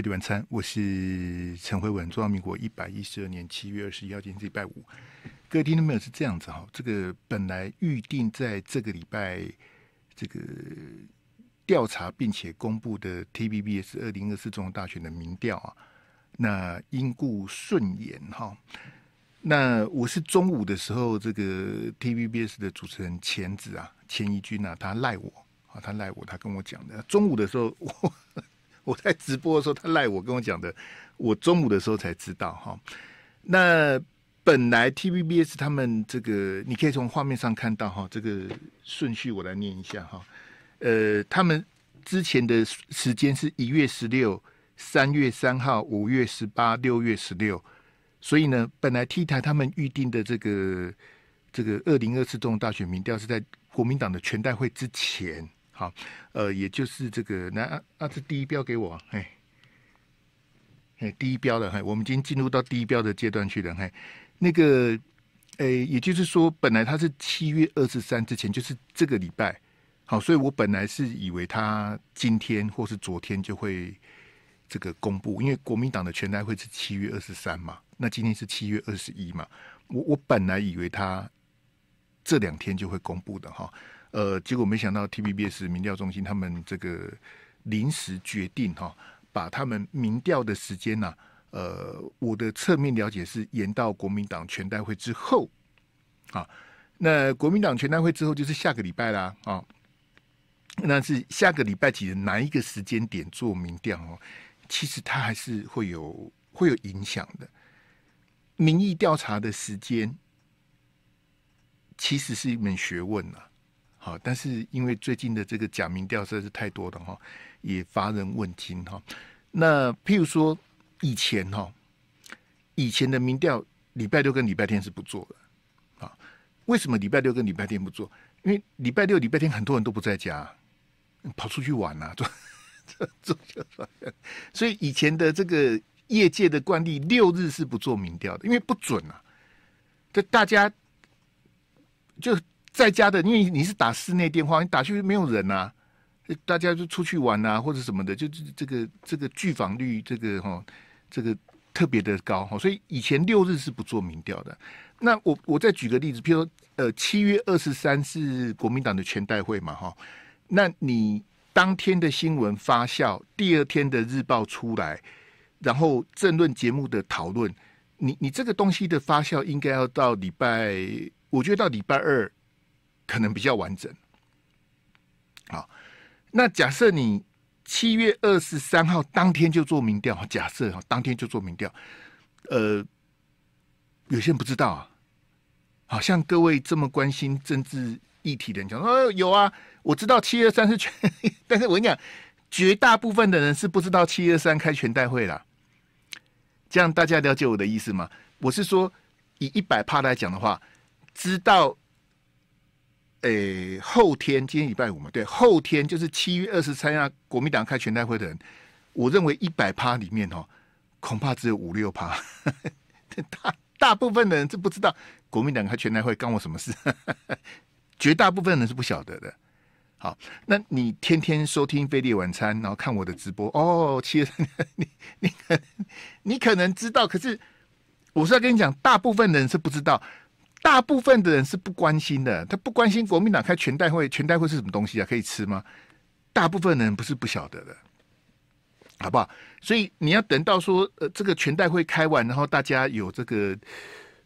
夜晚餐，我是陈慧文。中华民国一百一十二年七月二十一号今天是礼拜五。各位听众朋友是这样子哈，这个本来预定在这个礼拜这个调查并且公布的 TVBS 二零二四总统大选的民调啊，那因故顺延哈。那我是中午的时候，这个 TVBS 的主持人钱子啊、钱怡君啊，他赖我啊，他赖我，他跟我讲的。中午的时候我。我在直播的时候，他赖我跟我讲的。我中午的时候才知道哈。那本来 TVBS 他们这个，你可以从画面上看到哈。这个顺序我来念一下哈。呃，他们之前的时间是一月十六、三月三号、五月十八、六月十六。所以呢，本来 T 台他们预定的这个这个二零二次重大选民调是在国民党的全代会之前。好，呃，也就是这个，那啊，这第一标给我，哎，哎，第一标的，嘿，我们已经进入到第一标的阶段去了嘿，那个，哎，也就是说，本来他是七月二十三之前，就是这个礼拜，好，所以我本来是以为他今天或是昨天就会这个公布，因为国民党的全代会是七月二十三嘛，那今天是七月二十一嘛，我我本来以为他这两天就会公布的哈。呃，结果没想到 t b b s 民调中心他们这个临时决定哈，把他们民调的时间呢，呃，我的侧面了解是延到国民党全代会之后。啊，那国民党全代会之后就是下个礼拜啦，啊，那是下个礼拜几的哪一个时间点做民调哦？其实它还是会有会有影响的。民意调查的时间其实是一门学问啊。啊！但是因为最近的这个假民调实在是太多了哈，也乏人问津哈。那譬如说以前哈，以前的民调礼拜六跟礼拜天是不做的啊？为什么礼拜六跟礼拜天不做？因为礼拜六礼拜天很多人都不在家，跑出去玩了，做做做做。所以以前的这个业界的惯例，六日是不做民调的，因为不准啊。这大家就。在家的，因为你是打室内电话，你打去没有人啊，大家就出去玩啊，或者什么的，就这这个这个拒访率这个哈，这个特别的高哈，所以以前六日是不做民调的。那我我再举个例子，譬如说呃，七月二十三是国民党的全代会嘛哈，那你当天的新闻发酵，第二天的日报出来，然后政论节目的讨论，你你这个东西的发酵应该要到礼拜，我觉得到礼拜二。可能比较完整，好，那假设你七月二十三号当天就做民调，假设哈当天就做民调，呃，有些人不知道啊，好像各位这么关心政治议题的人讲说有啊，我知道七月三是全，但是我跟你讲，绝大部分的人是不知道七月三开全代会啦。这样大家了解我的意思吗？我是说，以一百趴来讲的话，知道。诶，后天今天礼拜五嘛？对，后天就是七月二十三啊。国民党开全代会的人，我认为一百趴里面哦，恐怕只有五六趴。大大部分的人，是不知道国民党开全代会干我什么事？绝大部分人是不晓得的。好，那你天天收听《费利晚餐》，然后看我的直播哦。七月，你你你可能知道，可是我是要跟你讲，大部分人是不知道。大部分的人是不关心的，他不关心国民党开全代会，全代会是什么东西啊？可以吃吗？大部分人不是不晓得的，好不好？所以你要等到说，呃，这个全代会开完，然后大家有这个，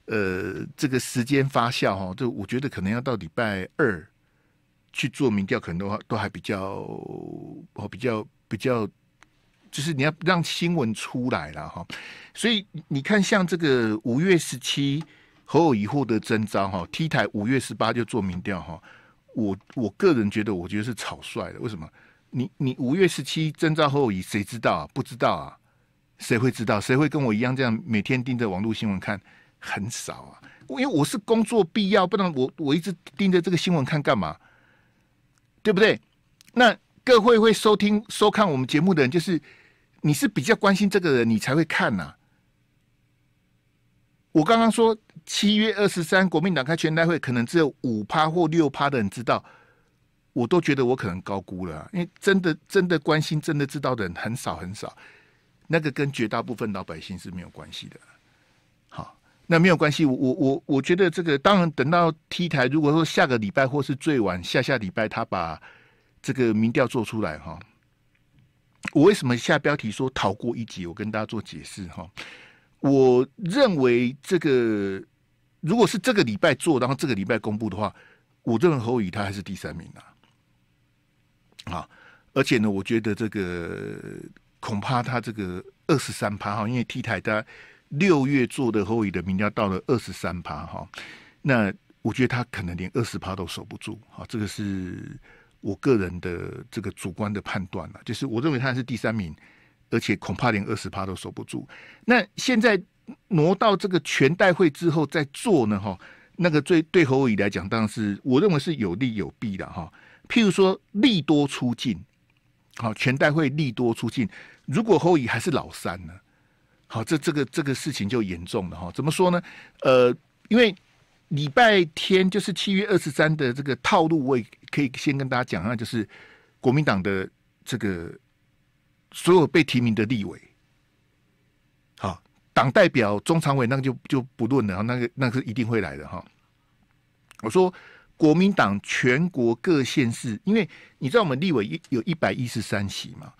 呃，这个时间发酵哈。就我觉得可能要到礼拜二去做民调，可能都都还比较，哦，比较比较，就是你要让新闻出来了哈。所以你看，像这个五月十七。何以获得征兆哈，T 台五月十八就做民调哈，我我个人觉得我觉得是草率的，为什么？你你五月十七征兆后遗，谁知道啊？不知道啊？谁会知道？谁会跟我一样这样每天盯着网络新闻看？很少啊，因为我是工作必要，不然我我一直盯着这个新闻看干嘛？对不对？那各会会收听收看我们节目的人，就是你是比较关心这个人，你才会看呐。我刚刚说七月二十三，国民党开全代会，可能只有五趴或六趴的人知道。我都觉得我可能高估了，因为真的真的关心、真的知道的人很少很少。那个跟绝大部分老百姓是没有关系的。好，那没有关系。我我我，我觉得这个当然，等到 T 台，如果说下个礼拜或是最晚下下礼拜，他把这个民调做出来哈。我为什么下标题说逃过一劫？我跟大家做解释哈。我认为这个，如果是这个礼拜做，然后这个礼拜公布的话，我认为侯宇他还是第三名啊。啊，而且呢，我觉得这个恐怕他这个二十三趴哈，因为 T 台他六月做的侯宇的名价到了二十三趴哈，那我觉得他可能连二十趴都守不住。好，这个是我个人的这个主观的判断了，就是我认为他是第三名。而且恐怕连二十趴都守不住。那现在挪到这个全代会之后再做呢？哈，那个最对侯乙来讲，当然是我认为是有利有弊的哈。譬如说利多出尽，好全代会利多出尽，如果侯乙还是老三呢？好，这这个这个事情就严重了哈。怎么说呢？呃，因为礼拜天就是七月二十三的这个套路，我也可以先跟大家讲一下，就是国民党的这个。所有被提名的立委，好，党代表、中常委那个就就不论了，那个那个一定会来的哈。我说国民党全国各县市，因为你知道我们立委一有一百一十三席嘛，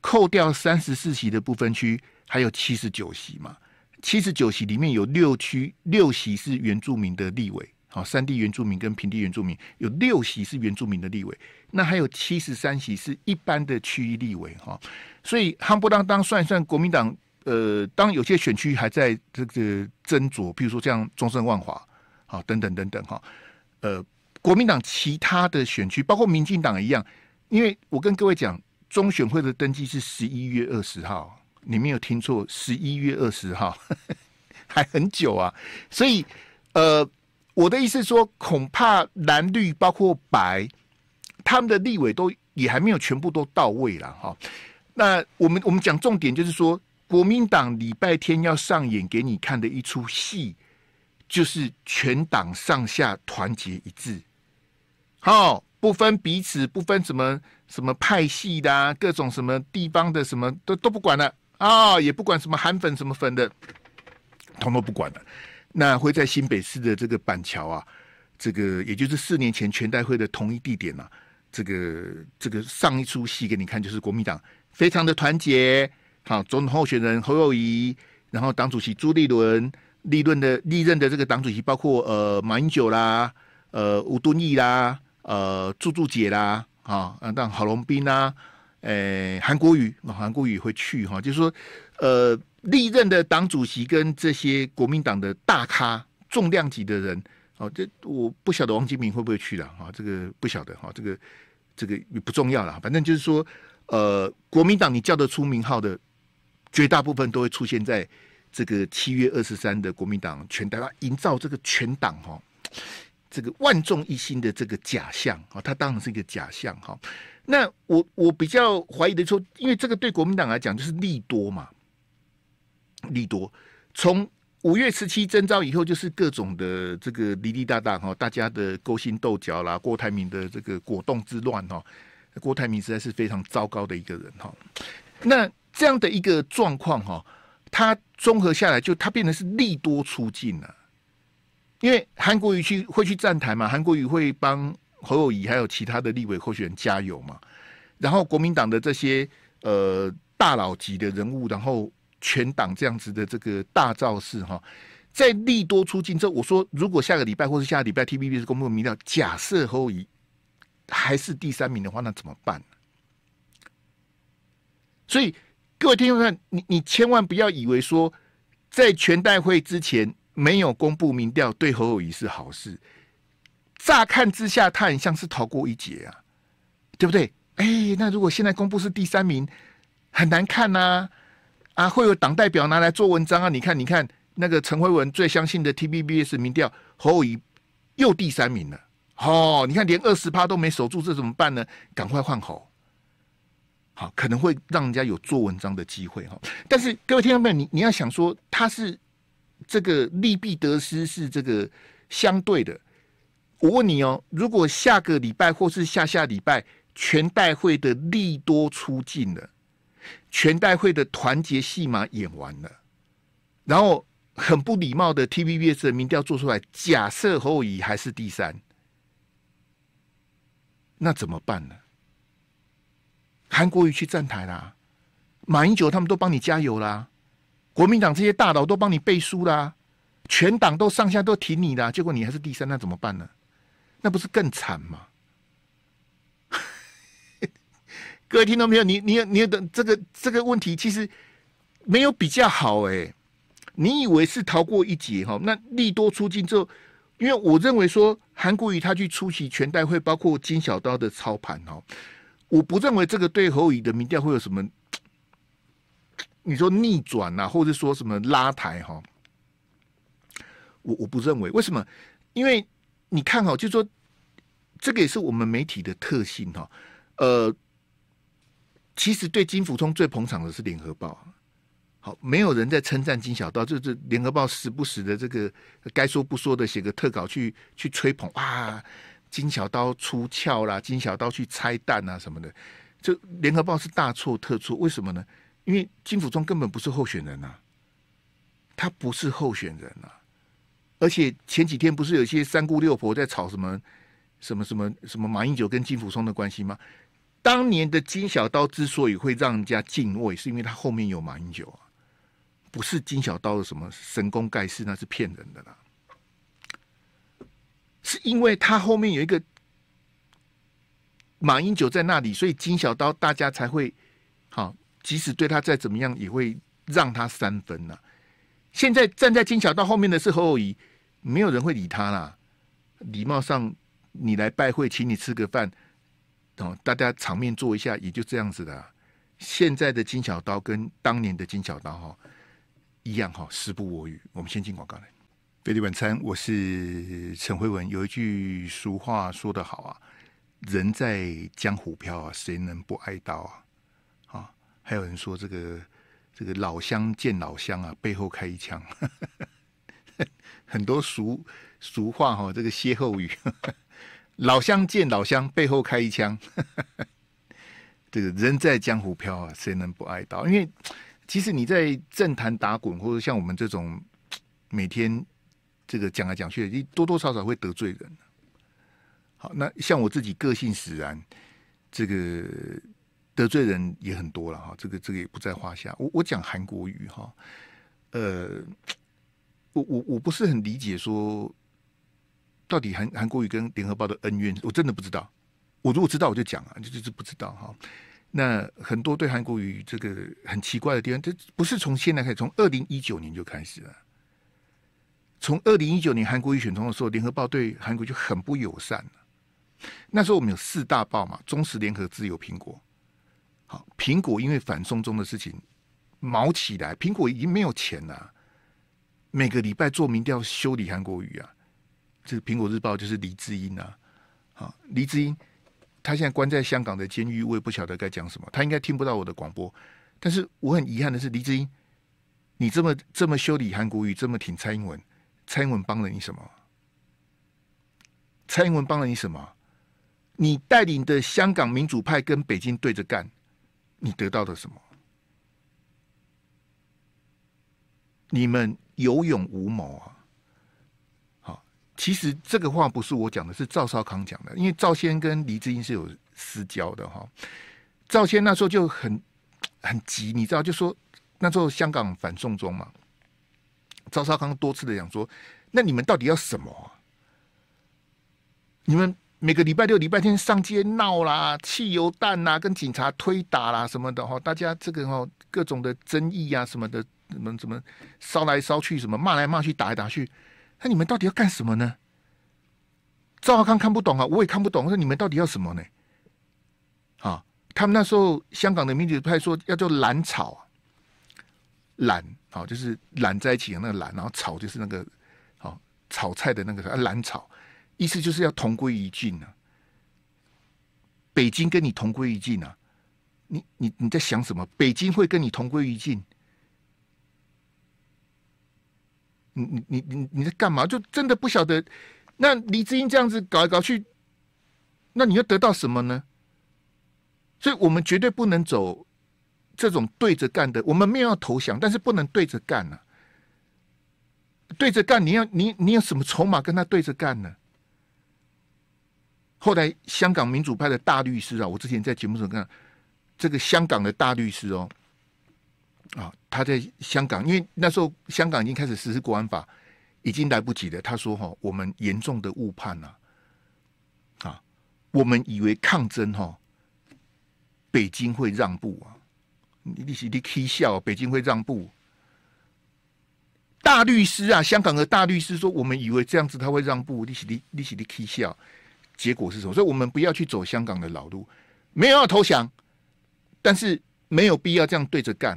扣掉三十四席的部分区，还有七十九席嘛，七十九席里面有六区六席是原住民的立委。好，山地原住民跟平地原住民有六席是原住民的立委，那还有七十三席是一般的区域立委哈。所以，夯不当当算一算，国民党呃，当有些选区还在这个斟酌，比如说像中正万华，好，等等等等哈。呃，国民党其他的选区，包括民进党一样，因为我跟各位讲，中选会的登记是十一月二十号，你没有听错，十一月二十号 还很久啊。所以，呃。我的意思说，恐怕蓝绿包括白，他们的立委都也还没有全部都到位了哈。那我们我们讲重点，就是说国民党礼拜天要上演给你看的一出戏，就是全党上下团结一致，好不分彼此，不分什么什么派系的啊，各种什么地方的什么都都不管了啊，也不管什么韩粉什么粉的，统统不管了。那会在新北市的这个板桥啊，这个也就是四年前全代会的同一地点呐，这个这个上一出戏给你看，就是国民党非常的团结，好，总候选人侯友谊，然后党主席朱立伦，立伦的历任的这个党主席，包括呃马英九啦，呃吴敦义啦，呃朱朱姐啦，啊，让郝龙斌呐，诶韩国瑜，韩国瑜会去哈，就是说，呃。历任的党主席跟这些国民党的大咖、重量级的人，哦，这我不晓得王金明会不会去了啊？这个不晓得哈，这个这个也不重要了。反正就是说，呃，国民党你叫得出名号的，绝大部分都会出现在这个七月二十三的国民党全代营造这个全党哈，这个万众一心的这个假象啊，它当然是一个假象哈。那我我比较怀疑的说，因为这个对国民党来讲就是利多嘛。利多从五月十七征召以后，就是各种的这个滴滴答答哈，大家的勾心斗角啦，郭台铭的这个果冻之乱哈，郭台铭实在是非常糟糕的一个人哈。那这样的一个状况哈，他综合下来，就他变成是利多出镜了。因为韩国瑜去会去站台嘛，韩国瑜会帮侯友谊还有其他的立委候选人加油嘛，然后国民党的这些呃大佬级的人物，然后。全党这样子的这个大造势哈，在利多出尽之后，我说如果下个礼拜或是下礼拜 TVP 是公布民调，假设侯乙还是第三名的话，那怎么办所以各位听众友，你你千万不要以为说，在全代会之前没有公布民调对侯友是好事。乍看之下，他很像是逃过一劫啊，对不对？哎，那如果现在公布是第三名，很难看呐。啊，会有党代表拿来做文章啊！你看，你看那个陈慧文最相信的 TBS B 民调侯宇又第三名了哦！你看连二十趴都没守住，这怎么办呢？赶快换侯，好，可能会让人家有做文章的机会哈。但是各位听众朋友，你你要想说他是这个利弊得失是这个相对的。我问你哦，如果下个礼拜或是下下礼拜全代会的利多出尽了？全代会的团结戏码演完了，然后很不礼貌的 TVBS 民调做出来，假设侯友还是第三，那怎么办呢？韩国瑜去站台啦，马英九他们都帮你加油啦，国民党这些大佬都帮你背书啦，全党都上下都挺你啦，结果你还是第三，那怎么办呢？那不是更惨吗？各位听到没有？你你你的这个这个问题，其实没有比较好哎。你以为是逃过一劫哈？那利多出尽之后，因为我认为说韩国瑜他去出席全代会，包括金小刀的操盘哦，我不认为这个对侯宇的民调会有什么，你说逆转呐，或者说什么拉抬哈？我我不认为。为什么？因为你看哈，就说这个也是我们媒体的特性哈，呃。其实对金福忠最捧场的是联合报，好，没有人在称赞金小刀，就是联合报时不时的这个该说不说的写个特稿去去吹捧啊，金小刀出鞘啦，金小刀去拆弹啊什么的，就联合报是大错特错，为什么呢？因为金福忠根本不是候选人啊，他不是候选人啊，而且前几天不是有一些三姑六婆在吵什么什么什么什么马英九跟金福忠的关系吗？当年的金小刀之所以会让人家敬畏，是因为他后面有马英九啊，不是金小刀什么神功盖世，那是骗人的啦，是因为他后面有一个马英九在那里，所以金小刀大家才会好，即使对他再怎么样，也会让他三分呐。现在站在金小刀后面的是侯友谊，没有人会理他啦。礼貌上你来拜会，请你吃个饭。哦，大家场面做一下，也就这样子的。现在的金小刀跟当年的金小刀哈一样哈，时不我与。我们先进广告来，贝利晚餐，我是陈慧文。有一句俗话说得好啊，人在江湖飘啊，谁能不挨刀啊？啊，还有人说这个这个老乡见老乡啊，背后开一枪。很多俗俗话哈，这个歇后语。老乡见老乡，背后开一枪。这个人在江湖飘啊，谁能不挨刀？因为其实你在政坛打滚，或者像我们这种每天这个讲来讲去，你多多少少会得罪人。好，那像我自己个性使然，这个得罪人也很多了哈。这个这个也不在话下。我我讲韩国语哈，呃，我我我不是很理解说。到底韩韩国语跟联合报的恩怨，我真的不知道。我如果知道，我就讲啊，就是不知道哈。那很多对韩国语这个很奇怪的地方，这不是从现在开始，从二零一九年就开始了。从二零一九年韩国语选中的时候，联合报对韩国就很不友善那时候我们有四大报嘛，中时联合、自由、苹果。好，苹果因为反送中的事情毛起来，苹果已经没有钱了。每个礼拜做民调修理韩国语啊。这《苹果日报》就是黎智英啊，好，黎智英他现在关在香港的监狱，我也不晓得该讲什么。他应该听不到我的广播。但是我很遗憾的是，黎智英，你这么这么修理韩国语，这么挺蔡英文，蔡英文帮了你什么？蔡英文帮了你什么？你带领的香港民主派跟北京对着干，你得到了什么？你们有勇无谋啊！其实这个话不是我讲的，是赵少康讲的。因为赵先跟黎智英是有私交的哈。赵先那时候就很很急，你知道，就说那时候香港反送中嘛。赵少康多次的讲说：“那你们到底要什么？你们每个礼拜六、礼拜天上街闹啦，汽油弹啦，跟警察推打啦什么的哈。大家这个哈各种的争议啊什么的，什么怎么烧来烧去，什么骂来骂去，打来打去。”那你们到底要干什么呢？赵浩康看不懂啊，我也看不懂。我说你们到底要什么呢？啊，他们那时候香港的民主派说要叫“蓝草”，蓝啊，就是蓝在一起的那个蓝，然后草就是那个啊，炒菜的那个啊，蓝草，意思就是要同归于尽呢。北京跟你同归于尽啊！你你你在想什么？北京会跟你同归于尽？你你你你在干嘛？就真的不晓得。那李志英这样子搞一搞去，那你要得到什么呢？所以我们绝对不能走这种对着干的。我们没有要投降，但是不能对着干呐。对着干，你要你你有什么筹码跟他对着干呢？后来，香港民主派的大律师啊，我之前在节目上看这个香港的大律师哦。啊，他在香港，因为那时候香港已经开始实施国安法，已经来不及了。他说：“哈，我们严重的误判了、啊，我们以为抗争哈，北京会让步啊，你你你息的笑，北京会让步。大律师啊，香港的大律师说，我们以为这样子他会让步，利息利利息的哭笑，结果是什么？所以我们不要去走香港的老路，没有要投降，但是没有必要这样对着干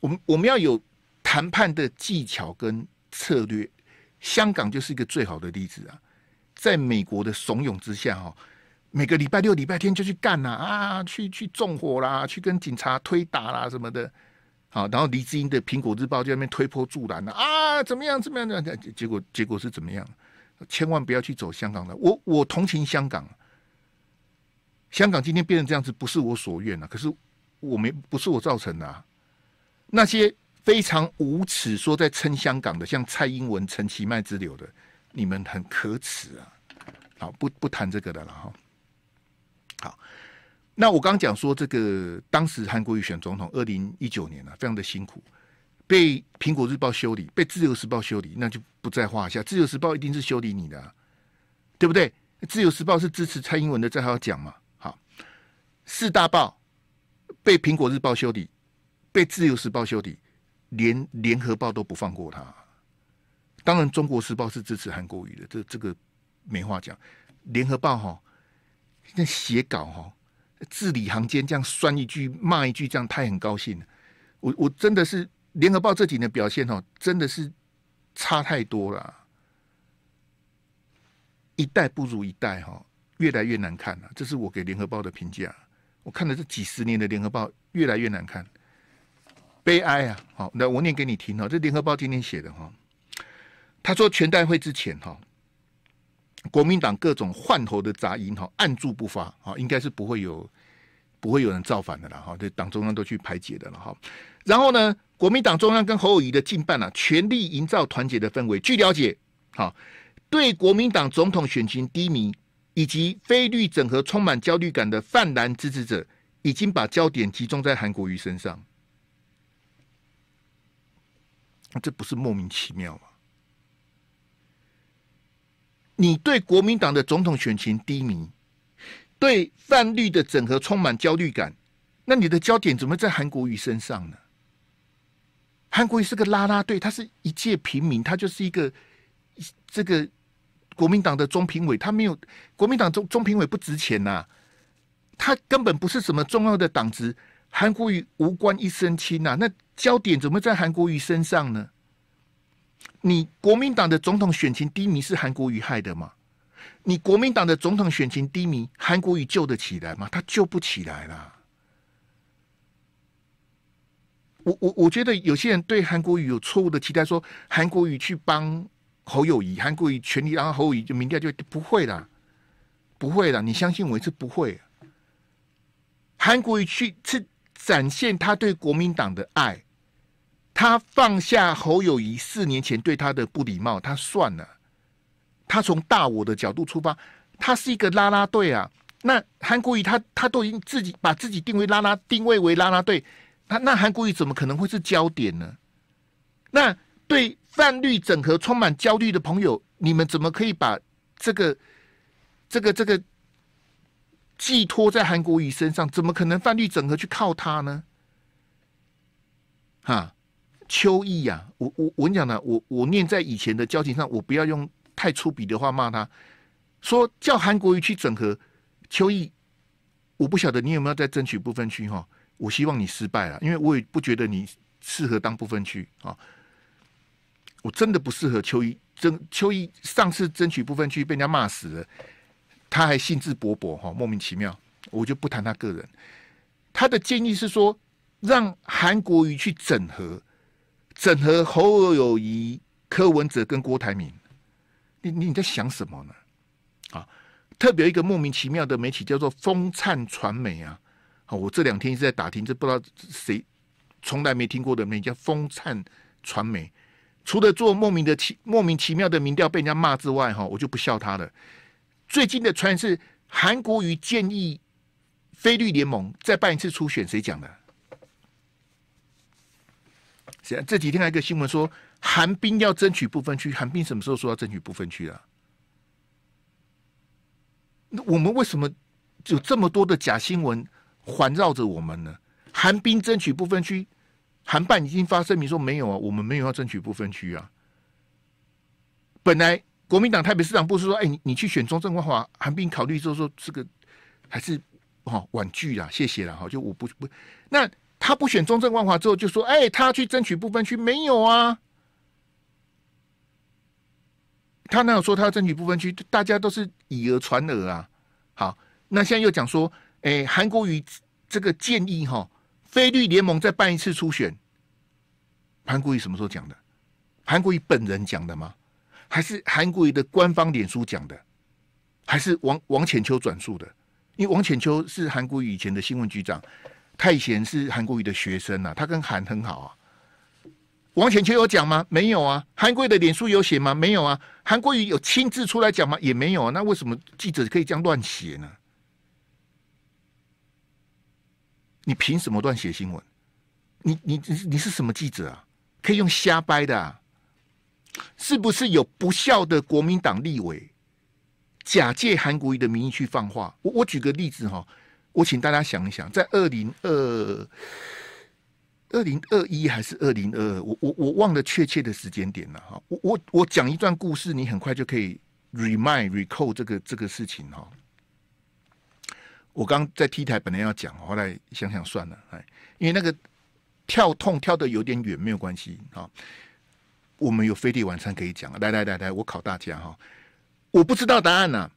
我们我们要有谈判的技巧跟策略，香港就是一个最好的例子啊！在美国的怂恿之下，哈，每个礼拜六礼拜天就去干呐啊，去去纵火啦，去跟警察推打啦什么的，好，然后黎智英的《苹果日报》在那边推波助澜了啊，怎么样？怎么样？样结果结果是怎么样？千万不要去走香港的，我我同情香港，香港今天变成这样子不是我所愿啊，可是我没不是我造成的。那些非常无耻说在撑香港的，像蔡英文、陈其迈之流的，你们很可耻啊！好，不不谈这个的了哈。好，那我刚讲说这个，当时韩国瑜选总统，二零一九年呢，非常的辛苦，被苹果日报修理，被自由时报修理，那就不在话下。自由时报一定是修理你的，对不对？自由时报是支持蔡英文的，这还要讲吗？好，四大报被苹果日报修理。被自由时报修理，连联合报都不放过他。当然，《中国时报》是支持韩国瑜的，这这个没话讲。联合报哈，那写稿哈，字里行间这样酸一句骂一句，这样他也很高兴。我我真的是联合报这几年表现哦，真的是差太多了，一代不如一代哈，越来越难看了。这是我给联合报的评价。我看了这几十年的联合报，越来越难看。悲哀啊！好，那我念给你听啊。这联合报今天写的哈，他说全代会之前哈，国民党各种换头的杂音哈，按住不发啊，应该是不会有不会有人造反的了哈。这党中央都去排解的了哈。然后呢，国民党中央跟侯友谊的近办啊，全力营造团结的氛围。据了解，好，对国民党总统选情低迷以及非律整合充满焦虑感的泛蓝支持者，已经把焦点集中在韩国瑜身上。那这不是莫名其妙吗？你对国民党的总统选情低迷，对泛绿的整合充满焦虑感，那你的焦点怎么在韩国瑜身上呢？韩国瑜是个拉拉队，他是一介平民，他就是一个这个国民党的中评委，他没有国民党中中评委不值钱呐，他根本不是什么重要的党职。韩国瑜无关一身轻呐，那焦点怎么在韩国瑜身上呢？你国民党的总统选情低迷是韩国瑜害的吗？你国民党的总统选情低迷，韩国瑜救得起来吗？他救不起来啦。我我我觉得有些人对韩国瑜有错误的期待，说韩国瑜去帮侯友谊，韩国瑜全力，让侯友谊就明天就不会啦，不会啦，你相信我，一次，不会。韩国瑜去这。展现他对国民党的爱，他放下侯友谊四年前对他的不礼貌，他算了，他从大我的角度出发，他是一个拉拉队啊。那韩国瑜他他都已经自己把自己定位拉拉，定位为拉拉队，他那韩国瑜怎么可能会是焦点呢？那对泛绿整合充满焦虑的朋友，你们怎么可以把这个这个这个？寄托在韩国瑜身上，怎么可能泛绿整合去靠他呢？哈，秋意呀，我我我跟你讲呢，我我念在以前的交情上，我不要用太粗鄙的话骂他。说叫韩国瑜去整合秋意，我不晓得你有没有在争取部分区哈，我希望你失败了，因为我也不觉得你适合当部分区啊。我真的不适合秋意争秋意，上次争取部分区被人家骂死了。他还兴致勃勃哈，莫名其妙，我就不谈他个人。他的建议是说，让韩国瑜去整合，整合侯友谊、柯文哲跟郭台铭。你你在想什么呢？啊，特别一个莫名其妙的媒体叫做风灿传媒啊。好，我这两天一直在打听，这不知道谁从来没听过的媒体叫风灿传媒。除了做莫名的奇、莫名其妙的民调被人家骂之外，哈，我就不笑他了。最近的传是韩国瑜建议菲律宾盟再办一次初选，谁讲的？谁这几天还一个新闻说韩冰要争取部分区？韩冰什么时候说要争取部分区了？那我们为什么有这么多的假新闻环绕着我们呢？韩冰争取部分区，韩办已经发声明说没有啊，我们没有要争取部分区啊。本来。国民党台北市长不是说，哎，你你去选中正万华，韩冰考虑之后说这个还是哈婉拒啦，谢谢啦，哈，就我不不，那他不选中正万华之后，就说，哎，他要去争取部分区，没有啊？他那样说，他要争取部分区，大家都是以讹传讹啊。好，那现在又讲说，哎，韩国瑜这个建议哈，菲律宾联盟再办一次初选，韩国瑜什么时候讲的？韩国瑜本人讲的吗？还是韩国瑜的官方脸书讲的，还是王王浅秋转述的？因为王浅秋是韩国瑜以前的新闻局长，他以前是韩国瑜的学生呐，他跟韩很好啊。王浅秋有讲吗？没有啊。韩国瑜的脸书有写吗？没有啊。韩国瑜有亲自出来讲吗？也没有。啊。那为什么记者可以这样乱写呢？你凭什么乱写新闻？你你你你是什么记者啊？可以用瞎掰的？啊？是不是有不孝的国民党立委，假借韩国瑜的名义去放话？我我举个例子哈，我请大家想一想，在二零二二零二一还是二零二二？我我我忘了确切的时间点了哈。我我我讲一段故事，你很快就可以 remind recall 这个这个事情哈。我刚在 T 台本来要讲，后来想想算了，哎，因为那个跳痛跳的有点远，没有关系啊。我们有飞地晚餐可以讲啊！来来来来，我考大家哈！我不知道答案呢。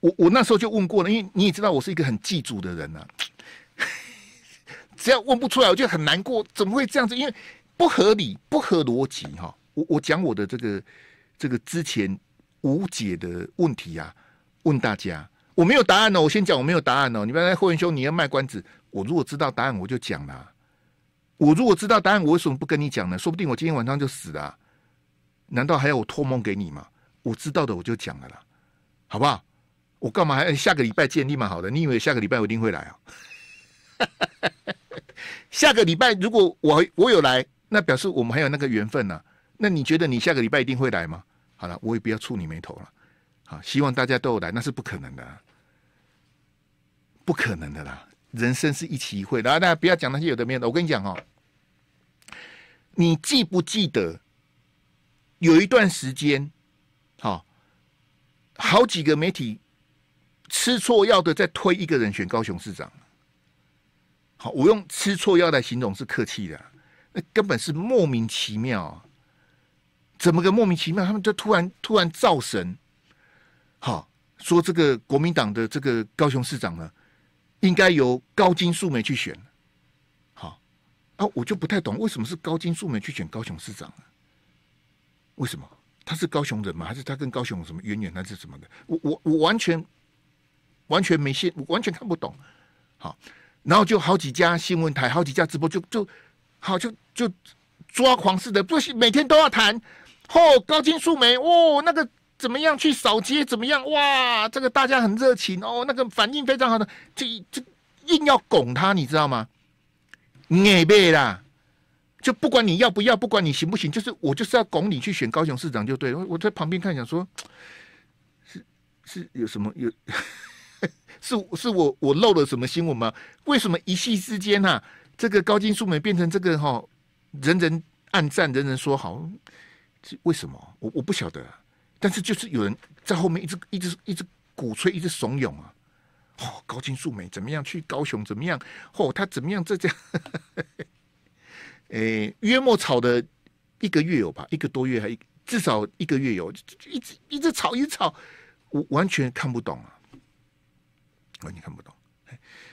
我我那时候就问过了，因为你也知道我是一个很记住的人呐。只要问不出来，我就很难过。怎么会这样子？因为不合理、不合逻辑哈！我我讲我的这个这个之前无解的问题呀，问大家，我没有答案哦。我先讲我没有答案哦。你刚才霍元兄，你要卖关子，我如果知道答案，我就讲了。我如果知道答案，我为什么不跟你讲呢？说不定我今天晚上就死了，难道还要我托梦给你吗？我知道的，我就讲了啦，好不好？我干嘛还下个礼拜见？立马好的，你以为下个礼拜我一定会来啊？下个礼拜如果我我有来，那表示我们还有那个缘分呢。那你觉得你下个礼拜一定会来吗？好了，我也不要触你眉头了。好，希望大家都有来，那是不可能的，不可能的啦。人生是一期一会，的，啊。大家不要讲那些有的没的。我跟你讲哦。你记不记得有一段时间，好，好几个媒体吃错药的在推一个人选高雄市长。好，我用吃错药来形容是客气的，那根本是莫名其妙。啊，怎么个莫名其妙？他们就突然突然造神，好说这个国民党的这个高雄市长呢，应该由高金素梅去选。啊，我就不太懂，为什么是高金素梅去选高雄市长啊？为什么他是高雄人吗？还是他跟高雄有什么渊源，还是什么的？我我我完全完全没信，我完全看不懂。好，然后就好几家新闻台，好几家直播，就就好就就抓狂似的，不是每天都要谈哦，高金素梅哦，那个怎么样去扫街怎么样？哇，这个大家很热情哦，那个反应非常好的，就就硬要拱他，你知道吗？你被啦，就不管你要不要，不管你行不行，就是我就是要拱你去选高雄市长就对。了。我在旁边看想说，是是有什么有，是是我我漏了什么新闻吗？为什么一夕之间呐，这个高金素梅变成这个哈，人人暗赞，人人说好，是为什么？我我不晓得，但是就是有人在后面一直一直一直鼓吹，一直怂恿啊。哦，高金素美怎么样？去高雄怎么样？哦，他怎么样？这这，哎，约莫炒的一个月有吧？一个多月还至少一个月有，一直一直炒一直炒，我完全看不懂啊！完全看不懂，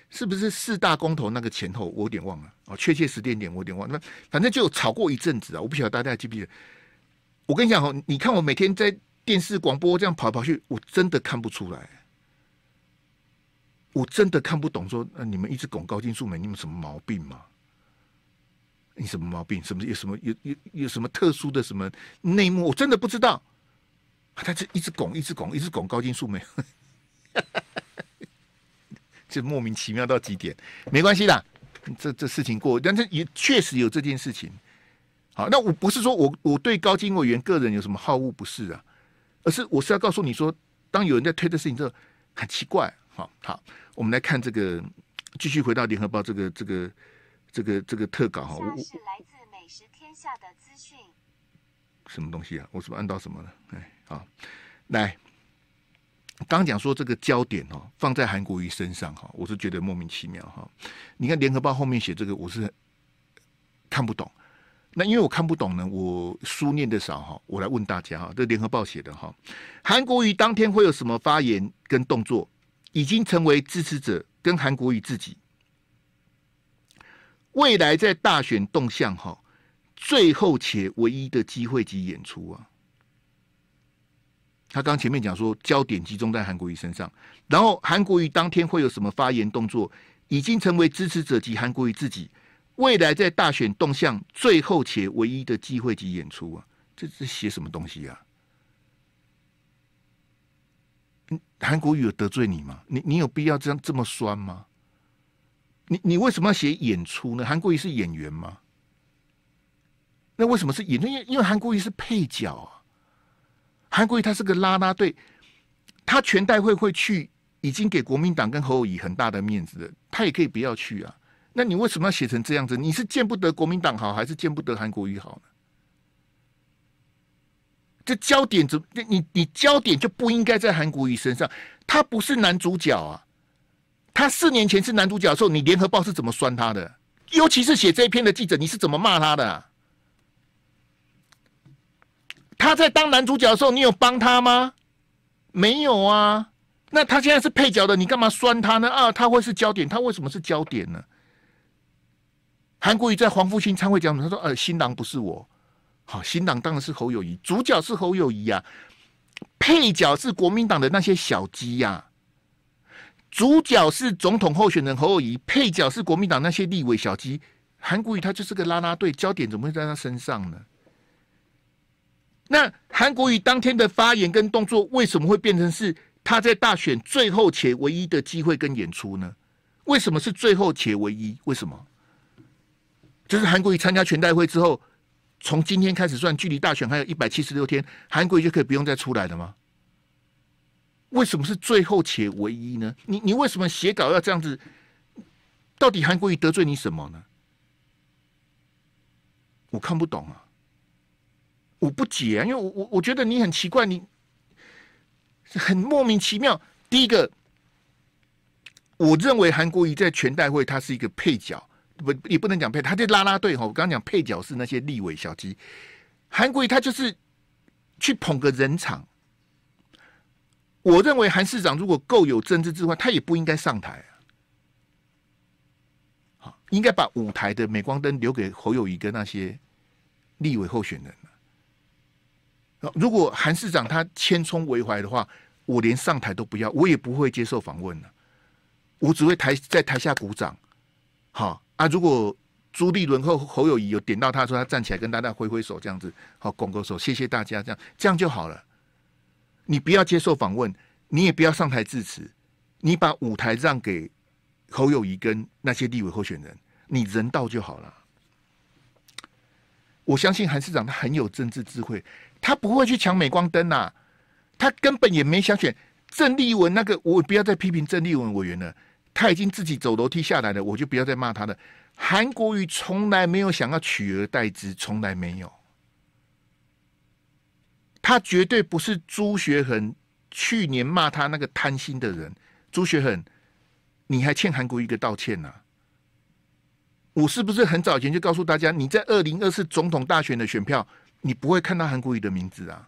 是不是四大公投那个前后我有点忘了？哦，确切时间点我有点忘。那反正就炒过一阵子啊，我不晓得大家记不记得？我跟你讲哦，你看我每天在电视广播这样跑来跑去，我真的看不出来。我真的看不懂，说呃，你们一直拱高金素梅，你们什么毛病吗？你什么毛病？什么有什么有有有什么特殊的什么内幕？我真的不知道。他这一直拱，一直拱，一直拱高金素梅，这莫名其妙到极点。没关系啦，这这事情过，但是也确实有这件事情。好，那我不是说我我对高金委员个人有什么好恶不是啊，而是我是要告诉你说，当有人在推的事情之后，很奇怪，好好。我们来看这个，继续回到联合报这个这个这个这个特稿哈。什是来自美食天下的资讯？什么东西啊？我是不是按到什么了？哎，好，来，刚讲说这个焦点哦，放在韩国瑜身上哈，我是觉得莫名其妙哈。你看联合报后面写这个，我是看不懂。那因为我看不懂呢，我书念的少哈。我来问大家哈，这联合报写的哈，韩国瑜当天会有什么发言跟动作？已经成为支持者跟韩国瑜自己未来在大选动向哈，最后且唯一的机会及演出啊。他刚前面讲说焦点集中在韩国瑜身上，然后韩国瑜当天会有什么发言动作，已经成为支持者及韩国瑜自己未来在大选动向最后且唯一的机会及演出啊。这是写什么东西啊？韩国瑜有得罪你吗？你你有必要这样这么酸吗？你你为什么要写演出呢？韩国瑜是演员吗？那为什么是演？因为因为韩国瑜是配角啊。韩国瑜他是个拉拉队，他全代会会去，已经给国民党跟侯友宜很大的面子了，他也可以不要去啊。那你为什么要写成这样子？你是见不得国民党好，还是见不得韩国瑜好呢？这焦点怎你你焦点就不应该在韩国瑜身上，他不是男主角啊！他四年前是男主角的时候，你联合报是怎么酸他的？尤其是写这一篇的记者，你是怎么骂他的？他在当男主角的时候，你有帮他吗？没有啊！那他现在是配角的，你干嘛酸他呢？啊，他会是焦点，他为什么是焦点呢？韩国瑜在黄复兴参会讲什么？他说：“呃，新郎不是我。”好，新党当然是侯友谊，主角是侯友谊啊，配角是国民党的那些小鸡呀。主角是总统候选人侯友谊，配角是国民党那些立委小鸡。韩国瑜他就是个拉拉队，焦点怎么会在他身上呢？那韩国瑜当天的发言跟动作为什么会变成是他在大选最后且唯一的机会跟演出呢？为什么是最后且唯一？为什么？就是韩国瑜参加全代会之后。从今天开始算，距离大选还有一百七十六天，韩国瑜就可以不用再出来了吗？为什么是最后且唯一呢？你你为什么写稿要这样子？到底韩国瑜得罪你什么呢？我看不懂啊，我不解啊，因为我我我觉得你很奇怪，你很莫名其妙。第一个，我认为韩国瑜在全代会他是一个配角。不，也不能讲配，他这拉拉队哈。我刚刚讲配角是那些立委小鸡，韩国他就是去捧个人场。我认为韩市长如果够有政治智慧，他也不应该上台啊。好，应该把舞台的镁光灯留给侯友谊跟那些立委候选人如果韩市长他千冲为怀的话，我连上台都不要，我也不会接受访问了。我只会台在台下鼓掌，好。啊！如果朱立伦和侯友谊有点到，他说他站起来跟大家挥挥手，这样子好拱个手，谢谢大家，这样这样就好了。你不要接受访问，你也不要上台致辞，你把舞台让给侯友谊跟那些立委候选人，你人到就好了。我相信韩市长他很有政治智慧，他不会去抢镁光灯呐，他根本也没想选郑丽文那个。我不要再批评郑丽文委员了。他已经自己走楼梯下来了，我就不要再骂他了。韩国瑜从来没有想要取而代之，从来没有。他绝对不是朱学恒去年骂他那个贪心的人。朱学恒，你还欠韩国瑜一个道歉呢。我是不是很早前就告诉大家，你在二零二四总统大选的选票，你不会看到韩国瑜的名字啊？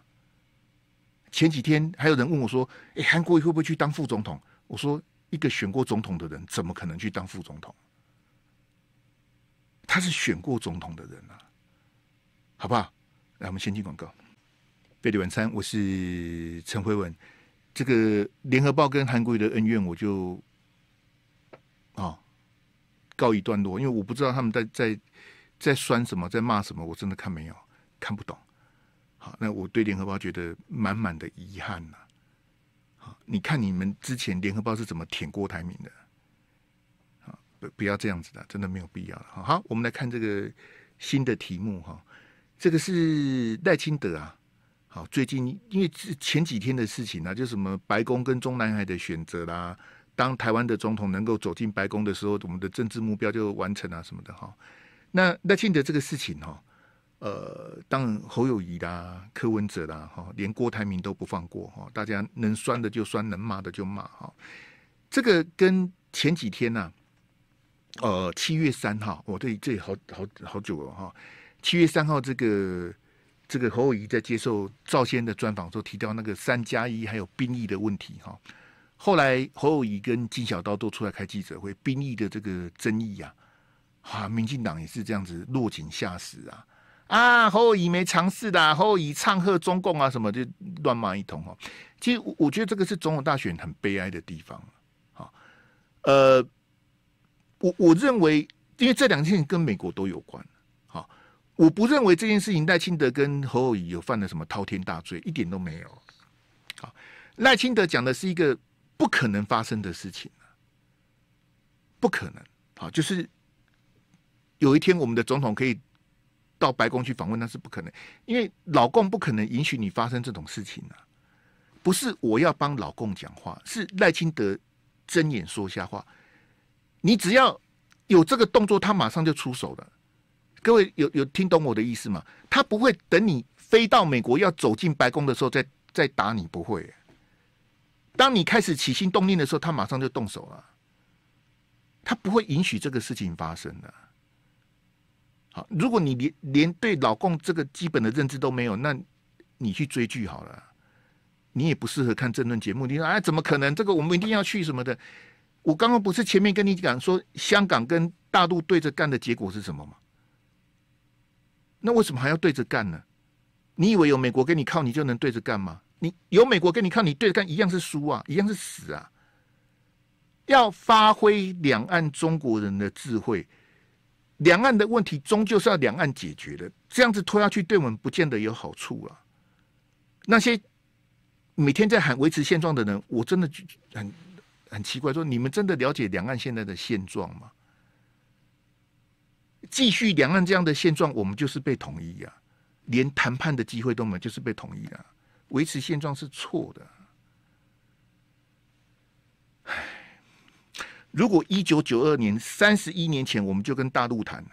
前几天还有人问我说：“哎，韩国瑜会不会去当副总统？”我说。一个选过总统的人，怎么可能去当副总统？他是选过总统的人啊，好不好？来，我们先进广告。贝蒂晚餐，我是陈辉文。这个联合报跟韩国瑜的恩怨，我就啊告一段落，因为我不知道他们在在在酸什么，在骂什么，我真的看没有，看不懂。好，那我对联合报觉得满满的遗憾呐。你看你们之前联合报是怎么舔郭台铭的？啊，不不要这样子的，真的没有必要了。好，我们来看这个新的题目哈，这个是赖清德啊。好，最近因为前几天的事情啊，就什么白宫跟中南海的选择啦，当台湾的总统能够走进白宫的时候，我们的政治目标就完成啊什么的哈。那赖清德这个事情哈。呃，当然侯友谊啦、柯文哲啦，哈，连郭台铭都不放过，哈，大家能酸的就酸，能骂的就骂，哈。这个跟前几天啊，呃，七月三号，我对这好好好久了，哈。七月三号，这个这个侯友谊在接受赵先的专访时候，提到那个三加一还有兵役的问题，哈。后来侯友谊跟金小刀都出来开记者会，兵役的这个争议啊，啊，民进党也是这样子落井下石啊。啊，侯友宜没尝试的，侯友宜唱和中共啊，什么就乱骂一通哦。其实我觉得这个是总统大选很悲哀的地方。啊，呃，我我认为，因为这两件跟美国都有关。好，我不认为这件事情赖清德跟侯友宜有犯了什么滔天大罪，一点都没有。好，赖清德讲的是一个不可能发生的事情，不可能。好，就是有一天我们的总统可以。到白宫去访问那是不可能，因为老共不可能允许你发生这种事情啊。不是我要帮老共讲话，是赖清德睁眼说瞎话。你只要有这个动作，他马上就出手了。各位有有听懂我的意思吗？他不会等你飞到美国要走进白宫的时候再再打你，不会。当你开始起心动念的时候，他马上就动手了。他不会允许这个事情发生的。好，如果你连连对老共这个基本的认知都没有，那你去追剧好了。你也不适合看政论节目。你说哎，怎么可能？这个我们一定要去什么的？我刚刚不是前面跟你讲说，香港跟大陆对着干的结果是什么吗？那为什么还要对着干呢？你以为有美国跟你靠，你就能对着干吗？你有美国跟你靠，你对着干一样是输啊，一样是死啊。要发挥两岸中国人的智慧。两岸的问题终究是要两岸解决的，这样子拖下去对我们不见得有好处啊。那些每天在喊维持现状的人，我真的很很奇怪，说你们真的了解两岸现在的现状吗？继续两岸这样的现状，我们就是被统一呀，连谈判的机会都没有，就是被统一啊。维持现状是错的，唉。如果一九九二年三十一年前我们就跟大陆谈了，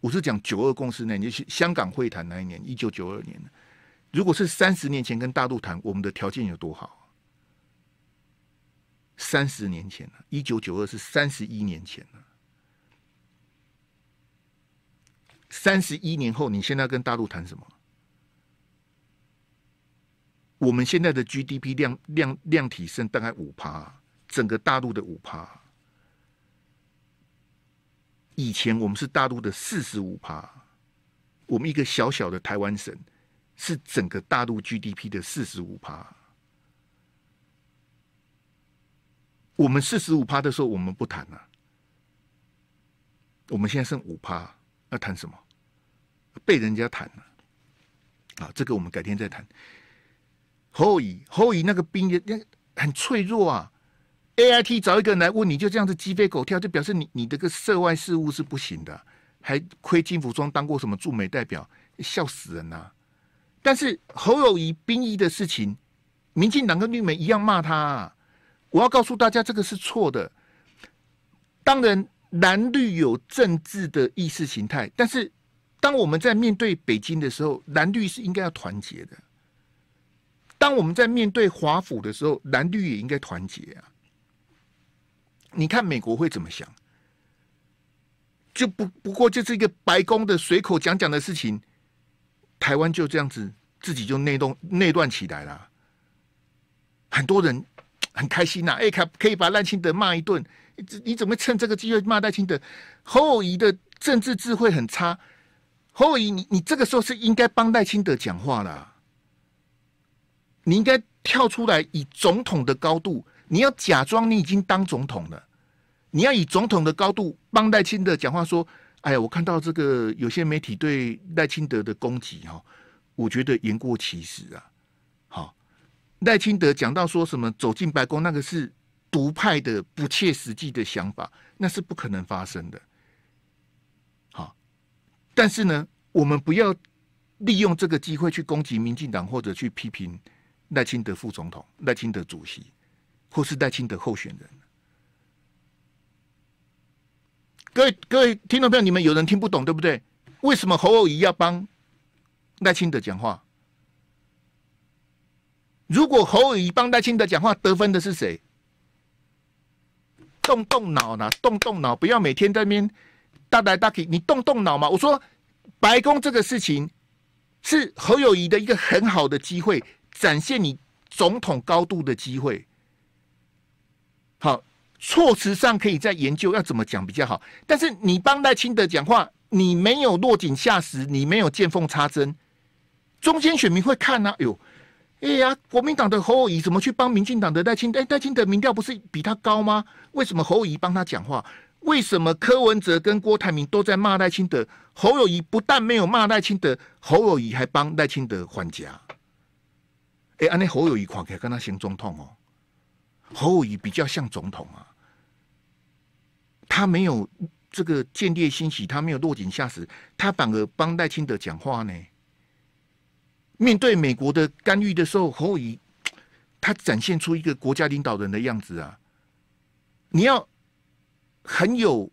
我是讲九二共识那年，香港会谈那一年，一九九二年。如果是三十年前跟大陆谈，我们的条件有多好？三十年前了，一九九二是三十一年前了。三十一年后，你现在跟大陆谈什么？我们现在的 GDP 量量量体升大概五趴。整个大陆的五趴，以前我们是大陆的四十五趴，我们一个小小的台湾省是整个大陆 GDP 的四十五趴。我们四十五趴的时候，我们不谈了。我们现在剩五趴，要谈什么？被人家谈了啊！这个我们改天再谈。后羿后羿那个兵也很脆弱啊。A I T 找一个人来问你就这样子鸡飞狗跳，就表示你你这个涉外事务是不行的，还亏金服装当过什么驻美代表，笑死人呐！但是侯友谊兵役的事情，民进党跟绿媒一样骂他。啊。我要告诉大家，这个是错的。当然蓝绿有政治的意识形态，但是当我们在面对北京的时候，蓝绿是应该要团结的；当我们在面对华府的时候，蓝绿也应该团结啊。你看美国会怎么想？就不不过就是一个白宫的随口讲讲的事情，台湾就这样子自己就内动内乱起来了。很多人 很开心呐，哎，可可以把赖清德骂一顿？你你怎么趁这个机会骂赖清德？侯友谊的政治智慧很差，侯友谊，你你这个时候是应该帮赖清德讲话啦，你应该跳出来以总统的高度。你要假装你已经当总统了，你要以总统的高度帮赖清德讲话，说：“哎呀，我看到这个有些媒体对赖清德的攻击哈，我觉得言过其实啊。”好，赖清德讲到说什么走进白宫那个是独派的不切实际的想法，那是不可能发生的。好，但是呢，我们不要利用这个机会去攻击民进党或者去批评赖清德副总统、赖清德主席。或是赖清德候选人，各位各位听众朋友，你们有人听不懂对不对？为什么侯友谊要帮赖清德讲话？如果侯友谊帮赖清德讲话，得分的是谁？动动脑呢，动动脑，不要每天在那边大大大给你动动脑嘛？我说，白宫这个事情是侯友谊的一个很好的机会，展现你总统高度的机会。好措辞上可以再研究要怎么讲比较好，但是你帮赖清德讲话，你没有落井下石，你没有见缝插针，中间选民会看呢、哎呦，哎呀，国民党的侯友谊怎么去帮民进党的赖清德？赖清德民调不是比他高吗？为什么侯友谊帮他讲话？为什么柯文哲跟郭台铭都在骂赖清德？侯友谊不但没有骂赖清德，侯友谊还帮赖清德还家。哎，安尼侯友谊看起来跟他行中统哦。侯武比较像总统啊，他没有这个间谍心喜，他没有落井下石，他反而帮赖清德讲话呢。面对美国的干预的时候，侯武他展现出一个国家领导人的样子啊！你要很有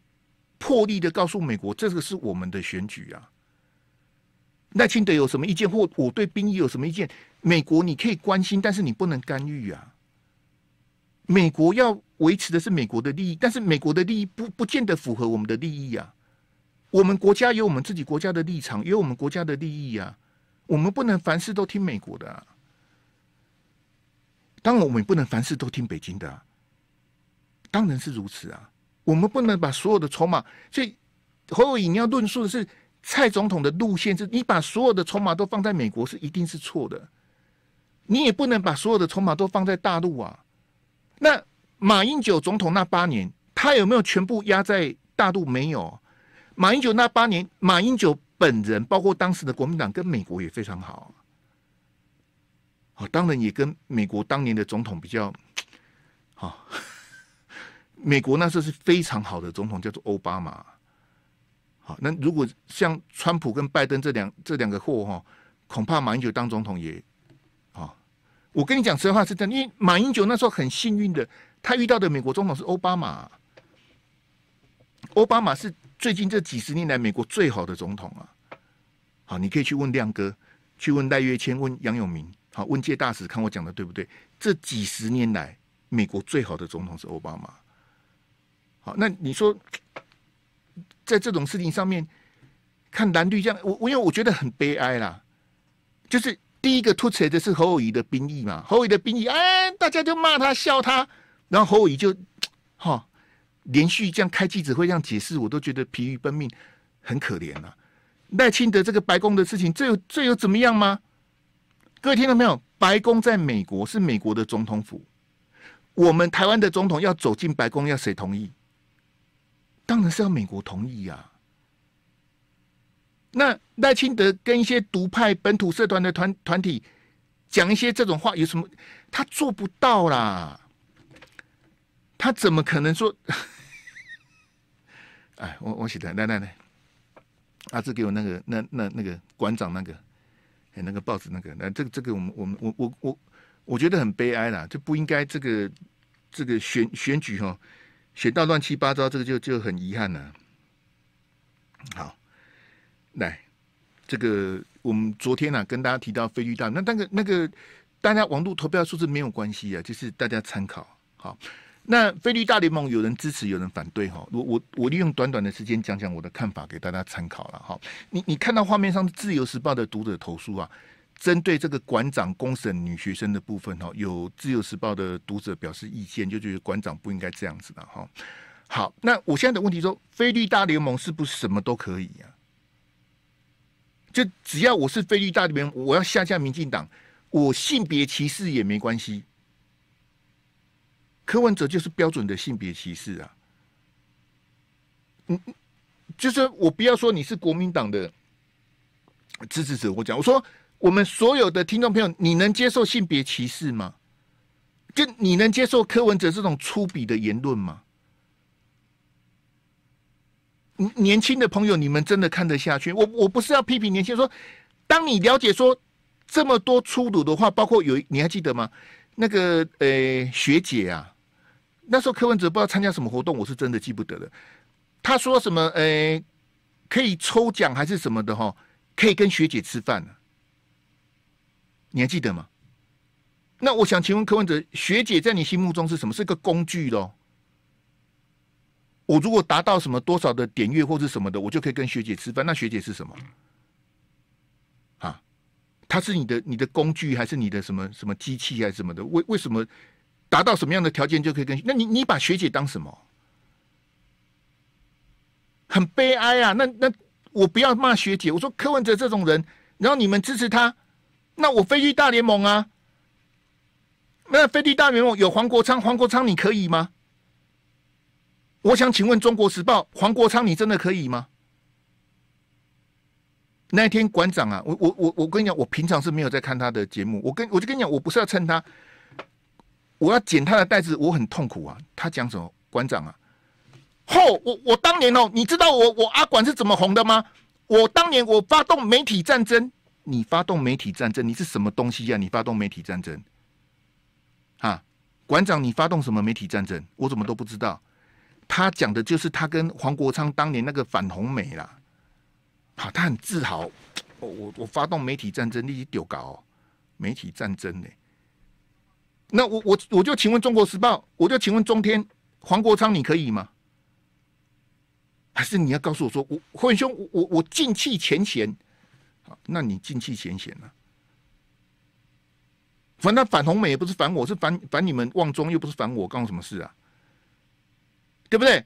魄力的告诉美国，这个是我们的选举啊。赖清德有什么意见，或我对兵役有什么意见，美国你可以关心，但是你不能干预啊。美国要维持的是美国的利益，但是美国的利益不不见得符合我们的利益啊！我们国家有我们自己国家的立场，有我们国家的利益啊！我们不能凡事都听美国的，当然我们也不能凡事都听北京的，当然是如此啊！我们不能把所有的筹码，所以侯伟颖，你要论述的是蔡总统的路线是：你把所有的筹码都放在美国是一定是错的，你也不能把所有的筹码都放在大陆啊！那马英九总统那八年，他有没有全部压在大陆？没有。马英九那八年，马英九本人包括当时的国民党跟美国也非常好。好，当然也跟美国当年的总统比较好。美国那时候是非常好的总统，叫做奥巴马。好，那如果像川普跟拜登这两这两个货哈，恐怕马英九当总统也。我跟你讲实话是真，因为马英九那时候很幸运的，他遇到的美国总统是奥巴马。奥巴马是最近这几十年来美国最好的总统啊！好，你可以去问亮哥，去问赖月谦，问杨永明，好，问界大使，看我讲的对不对？这几十年来，美国最好的总统是奥巴马。好，那你说，在这种事情上面，看蓝绿这样，我我因为我觉得很悲哀啦，就是。第一个突出来的是侯友宜的兵役嘛？侯友宜的兵役，哎，大家就骂他笑他，然后侯友宜就，哈，连续这样开记者会这样解释，我都觉得疲于奔命，很可怜呐。赖清德这个白宫的事情，这又这又怎么样吗？各位听到没有？白宫在美国是美国的总统府，我们台湾的总统要走进白宫要谁同意？当然是要美国同意呀。那赖清德跟一些独派本土社团的团团体讲一些这种话有什么？他做不到啦，他怎么可能说？哎，我我写的来来来，阿志给我那个那那那个馆长那个哎那个报纸那个那这个这个我们我们我我我我觉得很悲哀啦，就不应该这个这个选选举哈选到乱七八糟，这个就就很遗憾了。好。来，这个我们昨天啊跟大家提到菲律大，那那个那个大家网络投票数字没有关系啊，就是大家参考好。那菲律大联盟有人支持，有人反对哈。我我我利用短短的时间讲讲我的看法给大家参考了哈。你你看到画面上自由时报的读者投诉啊，针对这个馆长公审女学生的部分哈，有自由时报的读者表示意见，就觉得馆长不应该这样子的哈。好，那我现在的问题说，菲律大联盟是不是什么都可以啊？就只要我是菲律宾里面，我要下架民进党，我性别歧视也没关系。柯文哲就是标准的性别歧视啊！嗯，就是我不要说你是国民党的支持者，我讲，我说我们所有的听众朋友，你能接受性别歧视吗？就你能接受柯文哲这种粗鄙的言论吗？年轻的朋友，你们真的看得下去？我我不是要批评年轻人，说当你了解说这么多粗鲁的话，包括有你还记得吗？那个诶学姐啊，那时候柯文哲不知道参加什么活动，我是真的记不得了。他说什么诶，可以抽奖还是什么的哈？可以跟学姐吃饭呢？你还记得吗？那我想请问柯文哲，学姐在你心目中是什么？是个工具喽？我如果达到什么多少的点阅或者什么的，我就可以跟学姐吃饭。那学姐是什么？啊，她是你的你的工具还是你的什么什么机器还是什么的？为为什么达到什么样的条件就可以跟？那你你把学姐当什么？很悲哀啊！那那我不要骂学姐。我说柯文哲这种人，然后你们支持他，那我飞去大联盟啊！那飞去大联盟有黄国昌，黄国昌你可以吗？我想请问《中国时报》黄国昌，你真的可以吗？那天馆长啊，我我我我跟你讲，我平常是没有在看他的节目。我跟我就跟你讲，我不是要称他，我要捡他的袋子，我很痛苦啊。他讲什么？馆长啊，后我我当年哦，你知道我我阿管是怎么红的吗？我当年我发动媒体战争，你发动媒体战争，你是什么东西呀？你发动媒体战争，啊，馆长，你发动什么媒体战争？我怎么都不知道。他讲的就是他跟黄国昌当年那个反红梅了，好，他很自豪，我我我发动媒体战争，立即丢稿，媒体战争呢？那我我我就请问《中国时报》，我就请问中天黄国昌，你可以吗？还是你要告诉我说，我霍元兄，我我我尽弃前嫌？好，那你尽弃前嫌啊。反正反红美也不是反我，是反反你们旺中，又不是反我，干我什么事啊？对不对？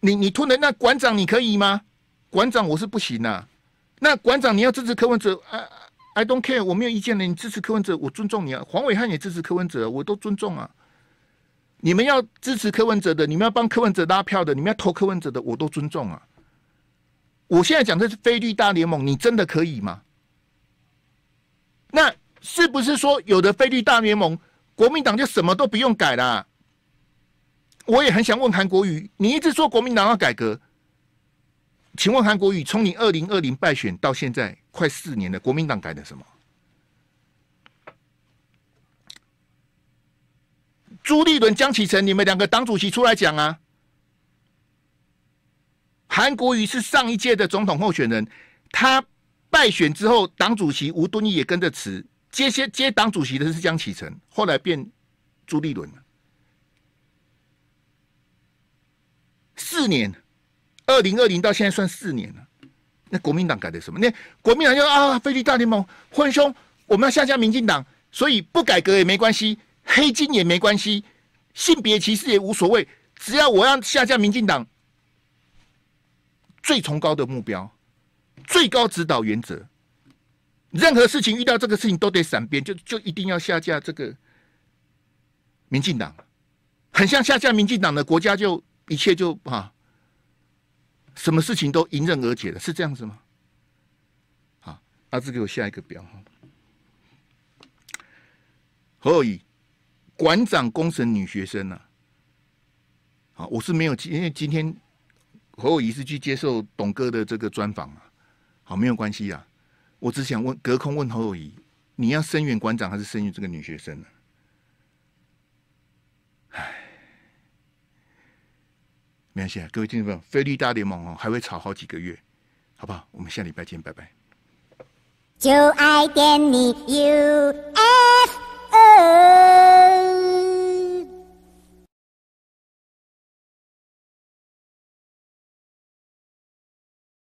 你你吞然，那馆长，你可以吗？馆长我是不行啊。那馆长你要支持柯文哲，i don't care，我没有意见的。你支持柯文哲，我尊重你啊。黄伟汉也支持柯文哲，我都尊重啊。你们要支持柯文哲的，你们要帮柯文哲拉票的，你们要投柯文哲的，我都尊重啊。我现在讲的是菲律宾大联盟，你真的可以吗？那是不是说有的菲律宾大联盟国民党就什么都不用改啦？我也很想问韩国瑜，你一直说国民党要改革，请问韩国瑜从你二零二零败选到现在快四年了，国民党改的什么？朱立伦、江启臣，你们两个党主席出来讲啊！韩国瑜是上一届的总统候选人，他败选之后，党主席吴敦义也跟着辞，接接接党主席的是江启臣，后来变朱立伦了。四年，二零二零到现在算四年了。那国民党改的什么？那国民党就啊，飞除大联盟、混兄，我们要下架民进党，所以不改革也没关系，黑金也没关系，性别歧视也无所谓，只要我要下架民进党，最崇高的目标、最高指导原则，任何事情遇到这个事情都得闪边，就就一定要下架这个民进党。很像下架民进党的国家就。一切就啊，什么事情都迎刃而解了，是这样子吗？好，阿志给我下一个标号。何友馆长攻程女学生啊？好，我是没有，因为今天何友仪是去接受董哥的这个专访啊。好，没有关系啊，我只想问，隔空问何友仪，你要声援馆长还是声援这个女学生呢？没关系，各位听众朋友，菲律宾联盟哦还会吵好几个月，好不好？我们下礼拜见，拜拜。就爱点你，you。